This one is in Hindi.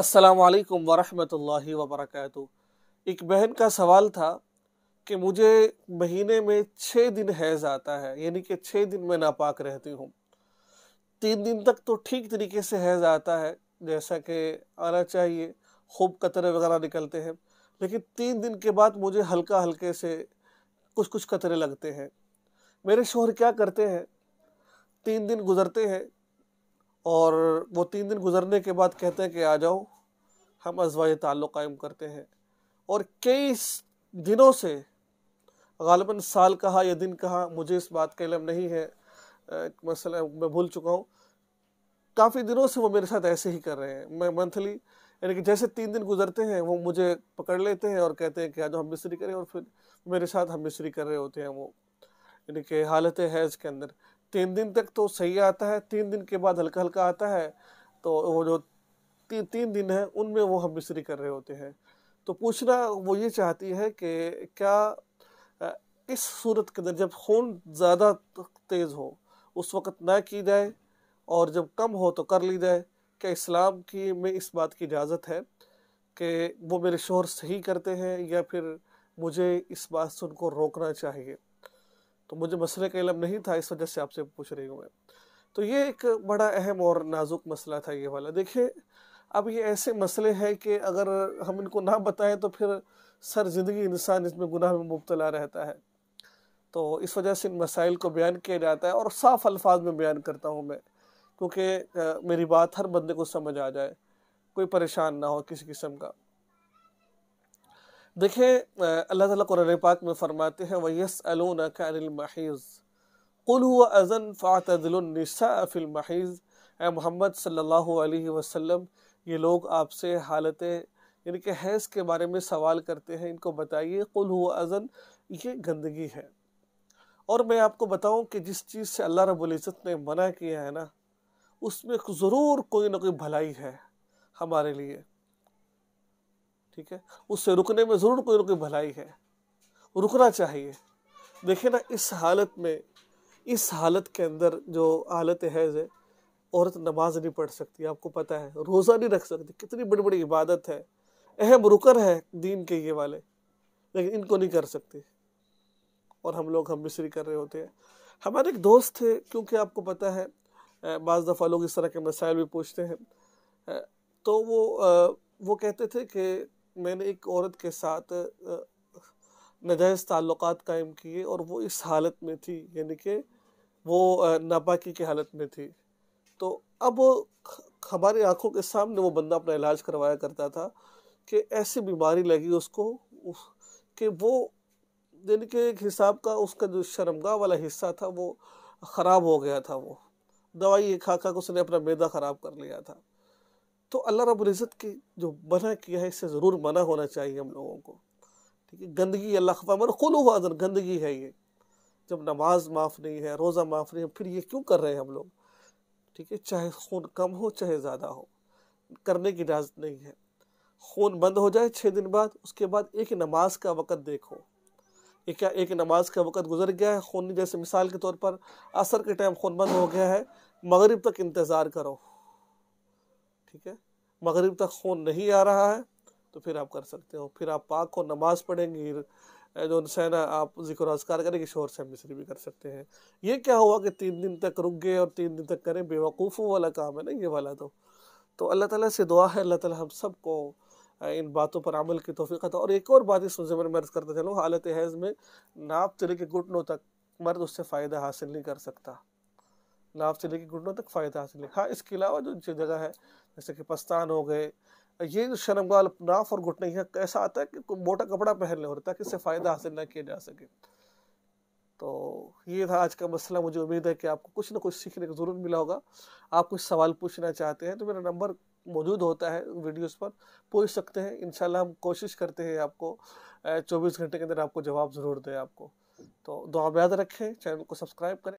असलकम वरहमल वबरक एक बहन का सवाल था कि मुझे महीने में छः दिन हैज़ आता है यानी कि छः दिन मैं नापाक रहती हूँ तीन दिन तक तो ठीक तरीके से हैज़ आता है जैसा कि आना चाहिए खूब कतरे वगैरह निकलते हैं लेकिन तीन दिन के बाद मुझे हल्का हल्के से कुछ कुछ कतरे लगते हैं मेरे शोहर क्या करते हैं तीन दिन गुजरते हैं और वो तीन दिन गुजरने के बाद कहते हैं कि आ जाओ हम अजवाज ताल्लुक़ कायम करते हैं और कई दिनों से गालबन साल कहा या दिन कहा मुझे इस बात का इलम नहीं है मसला मैं भूल चुका हूँ काफ़ी दिनों से वो मेरे साथ ऐसे ही कर रहे हैं मैं मंथली यानी कि जैसे तीन दिन गुजरते हैं वो मुझे पकड़ लेते हैं और कहते हैं कि आज हम मिस्त्री करें और फिर मेरे साथ हम मिस्त्री कर रहे होते हैं वो यानी कि हालत हैज़ के अंदर तीन दिन तक तो सही आता है तीन दिन के बाद हल्का हल्का आता है तो वो जो ती, तीन दिन है उनमें वो हम मिस्त्री कर रहे होते हैं तो पूछना वो ये चाहती है कि क्या इस सूरत के अंदर जब खून ज़्यादा तेज़ हो उस वक्त ना की जाए और जब कम हो तो कर ली जाए क्या इस्लाम की में इस बात की इजाज़त है कि वो मेरे शोहर सही करते हैं या फिर मुझे इस बात से उनको रोकना चाहिए तो मुझे मसले का इलम नहीं था इस वजह से आपसे पूछ रही हूँ मैं तो ये एक बड़ा अहम और नाजुक मसला था ये वाला देखिए अब ये ऐसे मसले हैं कि अगर हम इनको ना बताएं तो फिर सर ज़िंदगी इंसान इसमें गुनाह में मुबतला रहता है तो इस वजह से इन मसाइल को बयान किया जाता है और साफ अल्फाज में बयान करता हूँ मैं क्योंकि मेरी बात हर बंदे को समझ आ जाए कोई परेशान ना हो किसी किस्म का देखें अल्लाह ताला कुरान पाक में फरमाते हैं वयस अलून कानमहीज़ कुल हुआ अज़न फ़ातदिलनिसाफ़िलमहीज़ ए मोहम्मद सल्लल्लाहु अलैहि वसल्लम ये लोग आपसे हालत यानी कि हैज़ के बारे में सवाल करते हैं इनको बताइए कुल अज़न ये गंदगी है और मैं आपको बताऊं कि जिस चीज़ से अल्लाह रब्बुल इज़्ज़त ने मना किया है ना उसमें ज़रूर कोई ना कोई भलाई है हमारे लिए ठीक है उससे रुकने में ज़रूर कोई ना कोई भलाई है रुकना चाहिए देखिए ना इस हालत में इस हालत के अंदर जो हालत है औरत नमाज नहीं पढ़ सकती आपको पता है रोज़ा नहीं रख सकती कितनी बड़ी बड़ी इबादत है अहम रुकर है दीन के ये वाले लेकिन इनको नहीं कर सकती और हम लोग हम मिसरी कर रहे होते हैं हमारे एक दोस्त थे क्योंकि आपको पता है बाज़ दफ़ा लोग इस तरह के मसाइल भी पूछते हैं तो वो वो कहते थे कि मैंने एक औरत के साथ नजायज़ ताल्लुक कायम किए और वो इस हालत में थी यानी कि वो नापाकी की हालत में थी तो अब हमारी आंखों के सामने वो बंदा अपना इलाज करवाया करता था कि ऐसी बीमारी लगी उसको कि वो यानी कि एक हिसाब का उसका जो शर्मगा वाला हिस्सा था वो ख़राब हो गया था वो दवाई खा खा के उसने अपना मैदा ख़राब कर लिया था तो अल्लाह रबुल्ज़त के जो मना किया है इससे ज़रूर मना होना चाहिए हम लोगों को ठीक है गंदगी अल्लाह खबर खुल हुआ गंदगी है ये जब नमाज माफ़ नहीं है रोज़ा माफ़ नहीं है फिर ये क्यों कर रहे हैं हम लोग ठीक है चाहे खून कम हो चाहे ज़्यादा हो करने की इजाज़त नहीं है खून बंद हो जाए छः दिन बाद उसके बाद एक नमाज का वक़्त देखो क्या एक नमाज का वक़्त गुजर गया है खून जैसे मिसाल के तौर पर असर के टाइम खून बंद हो गया है मगरब तक इंतज़ार करो ठीक है मगरिब तक खून नहीं आ रहा है तो फिर आप कर सकते हो फिर आप पाक को नमाज पढ़ेंगे जो हुसैन आप जिक्र असकार करेंगे शोर से मिसरी भी कर सकते हैं ये क्या हुआ कि तीन दिन तक रुक गए और तीन दिन तक करें बेवकूफ़ों वाला काम है ना ये वाला तो तो अल्लाह ताला से दुआ है अल्लाह ताला हम सबको इन बातों पर अमल की तोफ़ी था और एक और बात इस ज़मन में करते चलो हालत हैज़ में नाप तिर के घुटनों तक मर्द उससे फ़ायदा हासिल नहीं कर सकता लाभ से लेकर घुटनों तक फ़ायदा हासिल है हाँ इसके अलावा जो जगह है जैसे कि पस्तान हो गए ये जो शर्मगाल नाफ और घुटने यहाँ ऐसा आता है कि मोटा कपड़ा पहन ले ताकि कि इससे फ़ायदा हासिल ना किया जा सके तो ये था आज का मसला मुझे उम्मीद है कि आपको कुछ ना कुछ सीखने को ज़रूर मिला होगा आप कुछ सवाल पूछना चाहते हैं तो मेरा नंबर मौजूद होता है वीडियोस पर पूछ सकते हैं इन हम कोशिश करते हैं आपको चौबीस घंटे के अंदर आपको जवाब ज़रूर दें आपको तो दुआ याद रखें चैनल को सब्सक्राइब करें